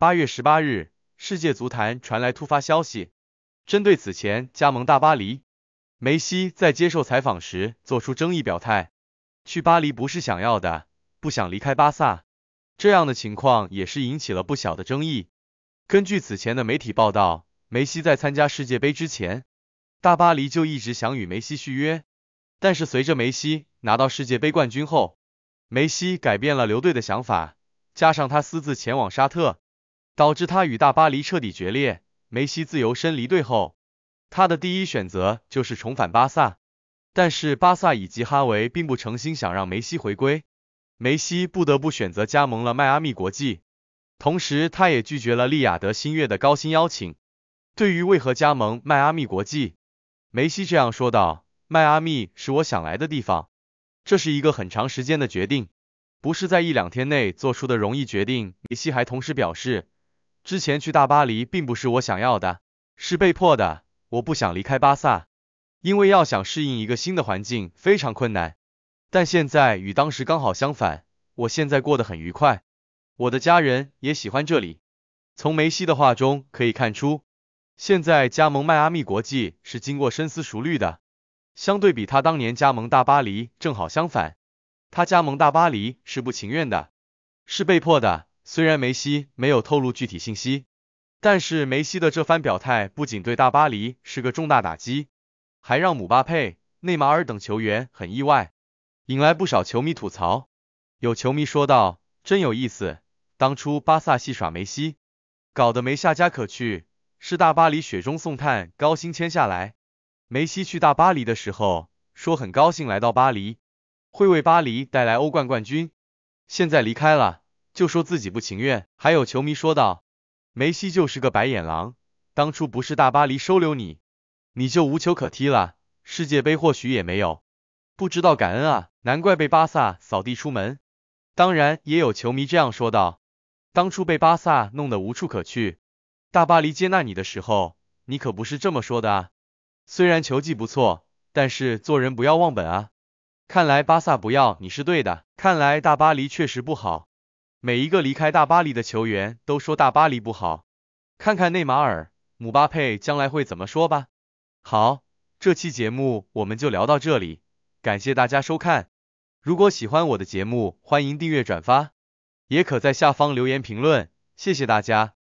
八月十八日，世界足坛传来突发消息。针对此前加盟大巴黎，梅西在接受采访时做出争议表态：去巴黎不是想要的，不想离开巴萨。这样的情况也是引起了不小的争议。根据此前的媒体报道，梅西在参加世界杯之前，大巴黎就一直想与梅西续约，但是随着梅西拿到世界杯冠军后，梅西改变了留队的想法，加上他私自前往沙特。导致他与大巴黎彻底决裂。梅西自由身离队后，他的第一选择就是重返巴萨，但是巴萨以及哈维并不诚心想让梅西回归，梅西不得不选择加盟了迈阿密国际。同时，他也拒绝了利雅得新月的高薪邀请。对于为何加盟迈阿密国际，梅西这样说道：“迈阿密是我想来的地方，这是一个很长时间的决定，不是在一两天内做出的容易决定。”梅西还同时表示。之前去大巴黎并不是我想要的，是被迫的。我不想离开巴萨，因为要想适应一个新的环境非常困难。但现在与当时刚好相反，我现在过得很愉快，我的家人也喜欢这里。从梅西的话中可以看出，现在加盟迈阿密国际是经过深思熟虑的。相对比他当年加盟大巴黎正好相反，他加盟大巴黎是不情愿的，是被迫的。虽然梅西没有透露具体信息，但是梅西的这番表态不仅对大巴黎是个重大打击，还让姆巴佩、内马尔等球员很意外，引来不少球迷吐槽。有球迷说道：“真有意思，当初巴萨戏耍梅西，搞得没下家可去，是大巴黎雪中送炭，高薪签下来。梅西去大巴黎的时候说很高兴来到巴黎，会为巴黎带来欧冠冠军，现在离开了。”就说自己不情愿。还有球迷说道：“梅西就是个白眼狼，当初不是大巴黎收留你，你就无球可踢了，世界杯或许也没有，不知道感恩啊，难怪被巴萨扫地出门。”当然，也有球迷这样说道：“当初被巴萨弄得无处可去，大巴黎接纳你的时候，你可不是这么说的啊。虽然球技不错，但是做人不要忘本啊。看来巴萨不要你是对的，看来大巴黎确实不好。”每一个离开大巴黎的球员都说大巴黎不好，看看内马尔、姆巴佩将来会怎么说吧。好，这期节目我们就聊到这里，感谢大家收看。如果喜欢我的节目，欢迎订阅、转发，也可在下方留言评论，谢谢大家。